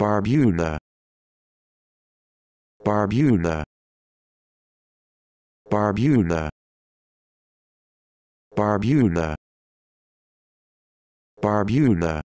Barbuda Barbuda Barbuda Barbuda Barbuda